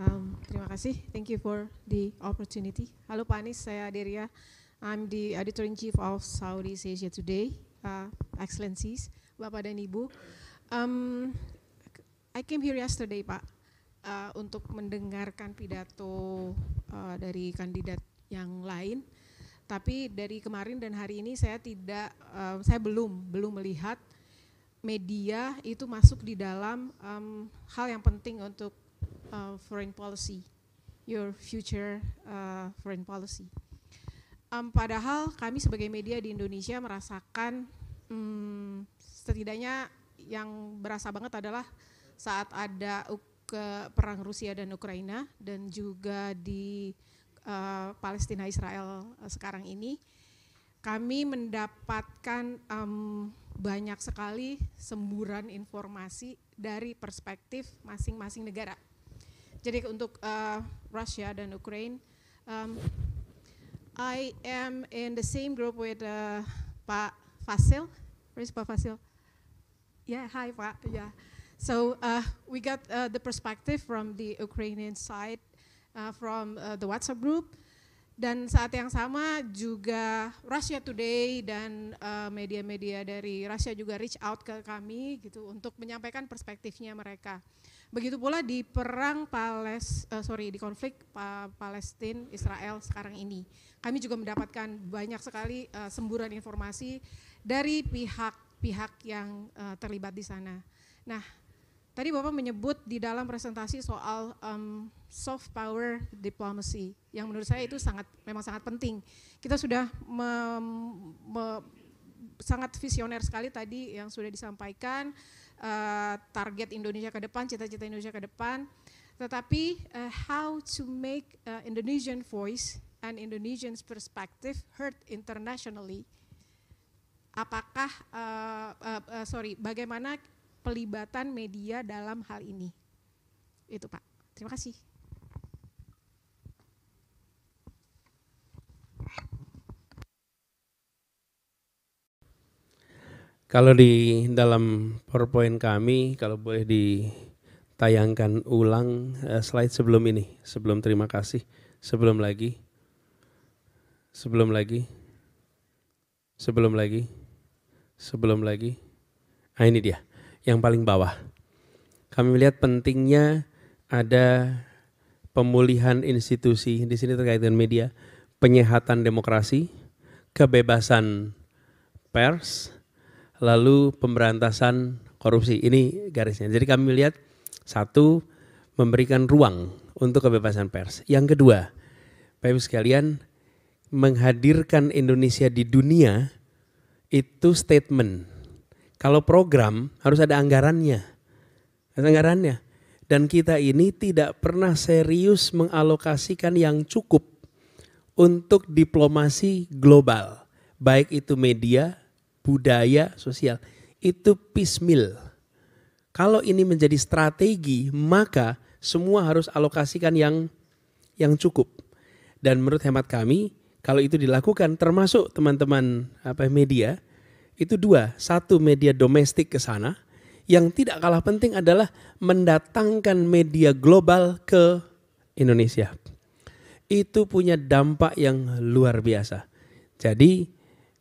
Um, terima kasih. Thank you for the opportunity. Halo Pak Anies, saya Deria. I'm the Editor-in-Chief of Saudi Asia Today. Uh, Excellencies, Bapak dan Ibu. Um, I came here yesterday Pak, uh, untuk mendengarkan pidato uh, dari kandidat yang lain. Tapi dari kemarin dan hari ini saya tidak, uh, saya belum belum melihat media itu masuk di dalam um, hal yang penting untuk uh, foreign policy, your future uh, foreign policy. Um, padahal kami sebagai media di Indonesia merasakan um, setidaknya yang berasa banget adalah saat ada ke perang Rusia dan Ukraina dan juga di uh, Palestina Israel uh, sekarang ini kami mendapatkan um, banyak sekali semburan informasi dari perspektif masing-masing negara jadi untuk uh, Rusia dan Ukraine, um, I am in the same group with uh, Pak Fasil. Where is Pak Fasil? Yeah, hi Pak. Yeah. So uh, we got uh, the perspective from the Ukrainian side, uh, from uh, the WhatsApp group. Dan saat yang sama juga Russia Today dan uh, media-media uh, dari Russia juga reach out ke kami gitu untuk menyampaikan perspektifnya mereka. Begitu pula di perang Pales, uh, sorry di konflik uh, Palestina Israel sekarang ini, kami juga mendapatkan banyak sekali uh, semburan informasi dari pihak-pihak yang uh, terlibat di sana. Nah, tadi Bapak menyebut di dalam presentasi soal um, soft power diplomacy, yang menurut saya itu sangat memang sangat penting. Kita sudah me, me, sangat visioner sekali tadi yang sudah disampaikan Eh, target Indonesia ke depan, cita-cita Indonesia ke depan, tetapi uh, how to make uh, Indonesian voice and Indonesian's perspective heard internationally. Apakah uh, uh, uh, sorry, bagaimana pelibatan media dalam hal ini? Itu Pak. Terima kasih. Kalau di dalam PowerPoint kami, kalau boleh ditayangkan ulang eh, slide sebelum ini, sebelum terima kasih, sebelum lagi, sebelum lagi, sebelum lagi, sebelum lagi. Nah ini dia, yang paling bawah. Kami melihat pentingnya ada pemulihan institusi, di sini terkait dengan media, penyehatan demokrasi, kebebasan pers, lalu pemberantasan korupsi. Ini garisnya. Jadi kami lihat satu memberikan ruang untuk kebebasan pers. Yang kedua, Bapak sekalian menghadirkan Indonesia di dunia itu statement. Kalau program harus ada anggarannya. Ada anggarannya. Dan kita ini tidak pernah serius mengalokasikan yang cukup untuk diplomasi global. Baik itu media, budaya sosial itu piecemeal. Kalau ini menjadi strategi, maka semua harus alokasikan yang yang cukup. Dan menurut hemat kami, kalau itu dilakukan termasuk teman-teman apa media, itu dua. Satu media domestik ke sana, yang tidak kalah penting adalah mendatangkan media global ke Indonesia. Itu punya dampak yang luar biasa. Jadi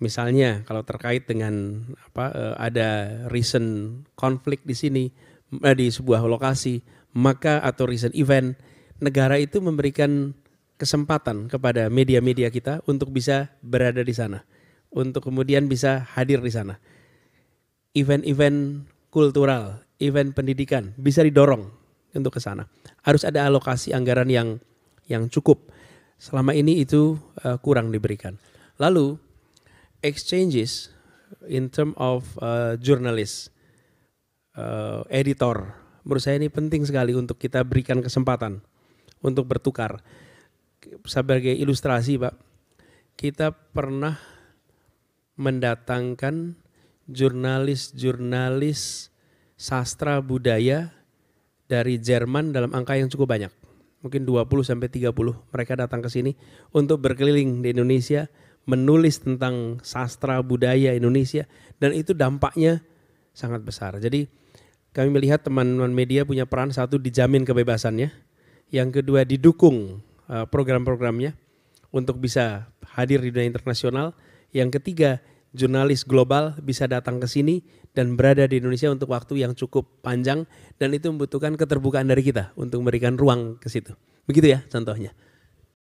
Misalnya kalau terkait dengan apa eh, ada recent konflik di sini eh, di sebuah lokasi, maka atau recent event, negara itu memberikan kesempatan kepada media-media kita untuk bisa berada di sana, untuk kemudian bisa hadir di sana. Event-event kultural, event pendidikan bisa didorong untuk ke sana. Harus ada alokasi anggaran yang yang cukup. Selama ini itu eh, kurang diberikan. Lalu exchanges in term of uh, journalist, uh, editor. Menurut saya ini penting sekali untuk kita berikan kesempatan untuk bertukar. Sebagai ilustrasi, Pak, kita pernah mendatangkan jurnalis-jurnalis sastra budaya dari Jerman dalam angka yang cukup banyak. Mungkin 20 sampai 30 mereka datang ke sini untuk berkeliling di Indonesia menulis tentang sastra budaya Indonesia dan itu dampaknya sangat besar. Jadi kami melihat teman-teman media punya peran satu dijamin kebebasannya, yang kedua didukung eh, program-programnya untuk bisa hadir di dunia internasional, yang ketiga jurnalis global bisa datang ke sini dan berada di Indonesia untuk waktu yang cukup panjang dan itu membutuhkan keterbukaan dari kita untuk memberikan ruang ke situ. Begitu ya contohnya.